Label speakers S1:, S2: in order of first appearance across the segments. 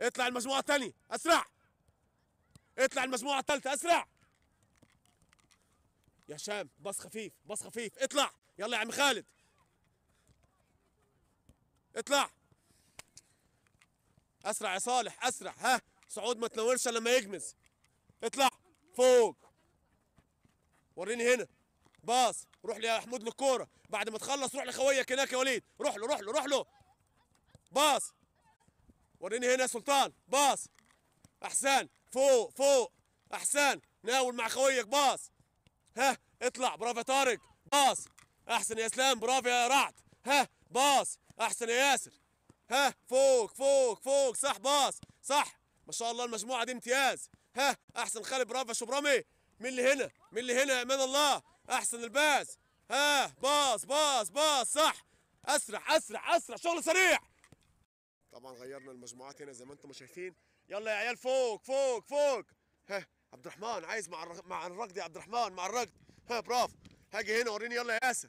S1: اطلع المجموعه الثانيه اسرع اطلع المجموعه الثالثه اسرع يا هشام بس خفيف بس خفيف اطلع يلا يا عم خالد اطلع اسرع يا صالح اسرع ها صعود ما تنورش لما يجمز اطلع فوق وريني هنا باص روح لي حمود للكوره بعد ما تخلص روح لخويك هناك يا وليد روح له روح له روح له باص وريني هنا سلطان باص احسان فوق فوق احسان ناول مع خويك باص ها اطلع برافو يا طارق باص احسن يا اسلام برافو يا رعد ها باص احسن يا ياسر ها فوق فوق فوق صح باص صح ما شاء الله المجموعه دي امتياز ها احسن خالد برافو شبرامي مين اللي هنا مين اللي هنا امان الله احسن الباس ها باص باص باص صح اسرع اسرع اسرع شغل سريع طبعا غيرنا المجموعات هنا زي ما انتم شايفين يلا يا عيال فوق فوق فوق ها عبد الرحمن عايز مع مع الرقد يا عبد الرحمن مع الرقد ها برافو هاجي هنا وريني يلا يا ياسر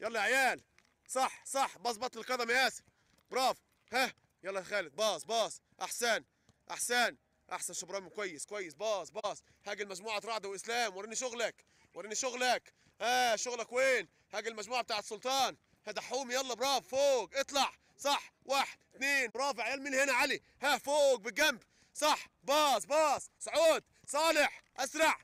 S1: يلا يا عيال صح صح باص بطل القدم يا ياسر برافو ها يلا يا خالد باص باص احسن احسن احسن شبرام كويس كويس باص باص هاجي المجموعه رعد واسلام وريني شغلك وريني شغلك ها آه شغلك وين هاجي المجموعه بتاعه سلطان هدحوم يلا برافو فوق اطلع صح واحد يمين رافع عيال من هنا علي ها فوق بالجنب صح باص باص سعود صالح اسرع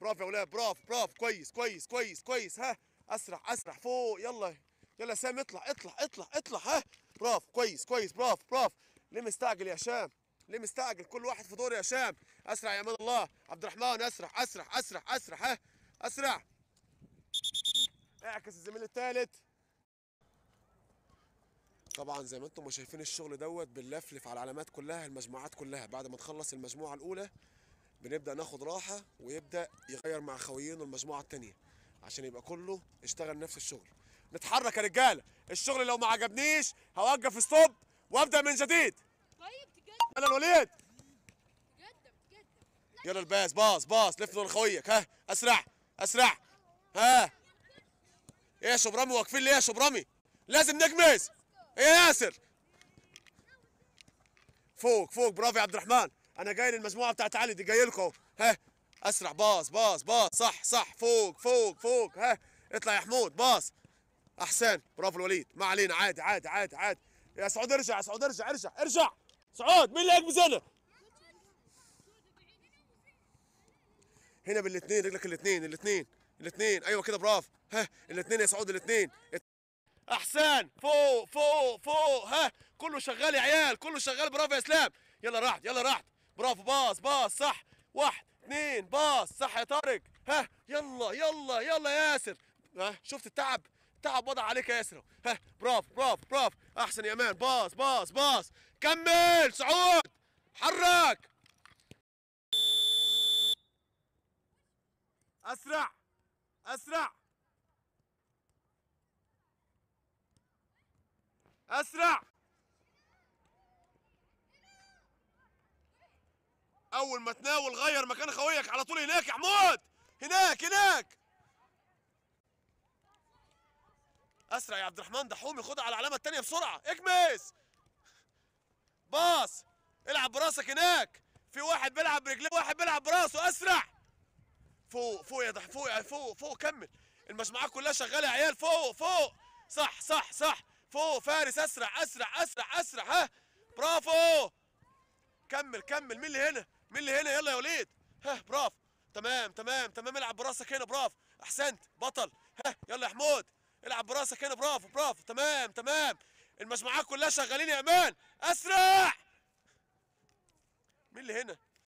S1: برافو يا ولاد برافو برافو كويس كويس كويس كويس ها اسرع اسرع فوق يلا يلا سام اطلع اطلع اطلع اطلع ها برافو كويس كويس برافو برافو ليه مستعجل يا هشام ليه مستعجل كل واحد في دور يا هشام اسرع يا امان الله عبد الرحمن اسرع اسرع اسرع اسرع ها اسرع اعكس الزميل الثالث طبعا زي ما انتم شايفين الشغل دوت بنلفلف على العلامات كلها المجموعات كلها بعد ما تخلص المجموعه الاولى بنبدا ناخد راحه ويبدا يغير مع خويينه المجموعه الثانيه عشان يبقى كله اشتغل نفس الشغل نتحرك يا رجاله الشغل لو ما عجبنيش هوقف ستوب وابدا من جديد طيب تجدد انا الوليد تجدد تجدد يلا الباس باص باص لف دور خويك ها اسرع اسرع ها ايه يا شبرامي واقفين ليه يا شبرامي لازم نجمز يا ياسر فوق فوق برافو يا عبد الرحمن انا جاي للمجموعه بتاعت علي دي جاي لكم ها اسرع باص باص باص صح صح فوق فوق فوق ها اطلع يا حمود باص احسن برافو الوليد ما علينا عادي عادي عادي عادي يا سعود ارجع يا سعود ارجع ارجع ارجع سعود مين اللي هيك هنا؟ هنا بالاثنين رجلك الاثنين الاثنين الاثنين ايوه كده برافو ها الاثنين يا سعود الاثنين احسان فوق فوق فوق ها كله شغال يا عيال كله شغال برافو يا اسلام يلا راحت يلا راحت برافو باص باص صح واحد اثنين باص صح يا طارق ها يلا يلا يلا يا ياسر ها شفت التعب التعب وضع عليك يا ياسر ها برافو برافو برافو احسن يا مان باص باص باص كمل سعود حرك اسرع اسرع اسرع اول ما تناول غير مكان خويك على طول هناك يا حمود هناك هناك اسرع يا عبد الرحمن ده حومي خدها على العلامه الثانيه بسرعه اكمس باص العب براسك هناك في واحد بيلعب برجليه واحد بيلعب براسه اسرع فوق فوق يا ضح فوق فوق فوق كمل المجموعات كلها شغاله يا عيال فوق فوق صح صح صح فوق فارس اسرع اسرع اسرع اسرع ها برافو كمل كمل مين اللي هنا مين اللي هنا يلا يا وليد ها برافو تمام تمام تمام العب براسك هنا برافو احسنت بطل ها يلا يا حمود العب براسك هنا برافو برافو تمام تمام المجموعات كلها شغالين يا امان اسرع مين اللي هنا